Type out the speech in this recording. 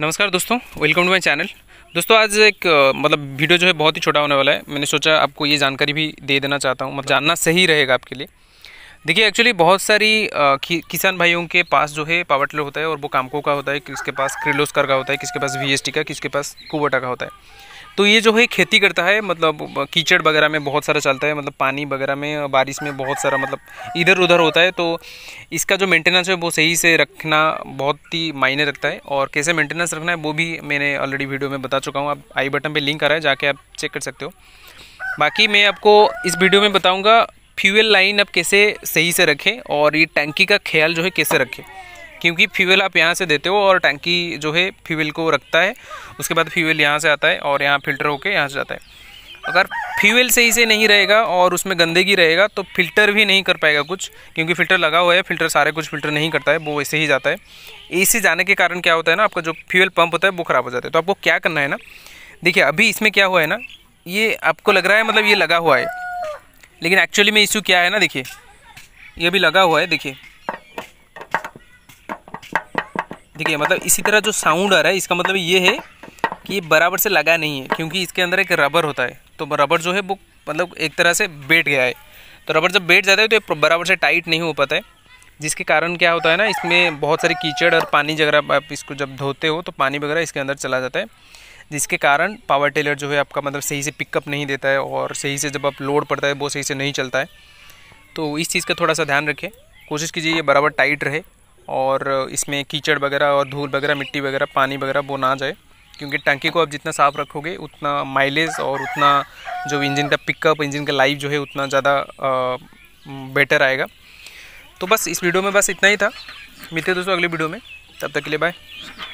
नमस्कार दोस्तों welcome to my channel दोस्तों आज एक मतलब वीडियो जो है बहुत ही छोटा होने वाला है मैंने सोचा आपको ये जानकारी भी दे देना चाहता हूँ मतलब जानना सही रहेगा आपके लिए देखिए एक्चुअली बहुत सारी कि, किसान भाइयों के पास जो है पावर टिलर होता है और वो कामको का होता है किसके पास क्रिलोस्कर का होता है किसके पास वी का किसके पास कुबोटा का होता है तो ये जो है खेती करता है मतलब कीचड़ वगैरह में बहुत सारा चलता है मतलब पानी वगैरह में बारिश में बहुत सारा मतलब इधर उधर होता है तो इसका जो मेंटेनेंस है वो सही से रखना बहुत ही मायने रखता है और कैसे मेंटेनेंस रखना है वो भी मैंने ऑलरेडी वीडियो में बता चुका हूँ आप आई बटन पर लिंक आ रहा है जाके आप चेक कर सकते हो बाकी मैं आपको इस वीडियो में बताऊँगा फ्यूल लाइन आप कैसे सही से रखें और ये टैंकी का ख्याल जो है कैसे रखें क्योंकि फ्यूल आप यहाँ से देते हो और टैंकी जो है फ्यूल को रखता है उसके बाद फ्यूल यहाँ से आता है और यहाँ फिल्टर होके यहाँ से जाता है अगर फ्यूल सही से नहीं रहेगा और उसमें गंदगी रहेगा तो फिल्टर भी नहीं कर पाएगा कुछ क्योंकि फ़िल्टर लगा हुआ है फिल्टर सारे कुछ फिल्टर नहीं करता है वो ऐसे ही जाता है सी जाने के कारण क्या होता है ना आपका जो फ्यूल पंप होता है वो ख़राब हो जाता है तो आपको क्या करना है ना देखिए अभी इसमें क्या हुआ है ना ये आपको लग रहा है मतलब ये लगा हुआ है लेकिन एक्चुअली में इशू क्या है ना देखिए ये भी लगा हुआ है देखिए देखिए मतलब इसी तरह जो साउंड आ रहा है इसका मतलब ये है कि ये बराबर से लगा नहीं है क्योंकि इसके अंदर एक रबर होता है तो रबर जो है वो मतलब एक तरह से बैठ गया है तो रबर जब बैठ जाता है तो बराबर से टाइट नहीं हो पाता है जिसके कारण क्या होता है ना इसमें बहुत सारी कीचड़ और पानी वगैरह आप इसको जब धोते हो तो पानी वगैरह इसके अंदर चला जाता है जिसके कारण पावर टेलर जो है आपका मतलब सही से पिकअप नहीं देता है और सही से जब आप लोड पड़ता है वो सही से नहीं चलता है तो इस चीज़ का थोड़ा सा ध्यान रखें कोशिश कीजिए ये बराबर टाइट रहे और इसमें कीचड़ वगैरह और धूल वगैरह मिट्टी वगैरह पानी वगैरह वो ना जाए क्योंकि टंकी को आप जितना साफ रखोगे उतना माइलेज और उतना जो इंजन का पिकअप इंजन का लाइफ जो है उतना ज़्यादा बेटर आएगा तो बस इस वीडियो में बस इतना ही था मिलते दोस्तों अगले वीडियो में तब तक के लिए बाय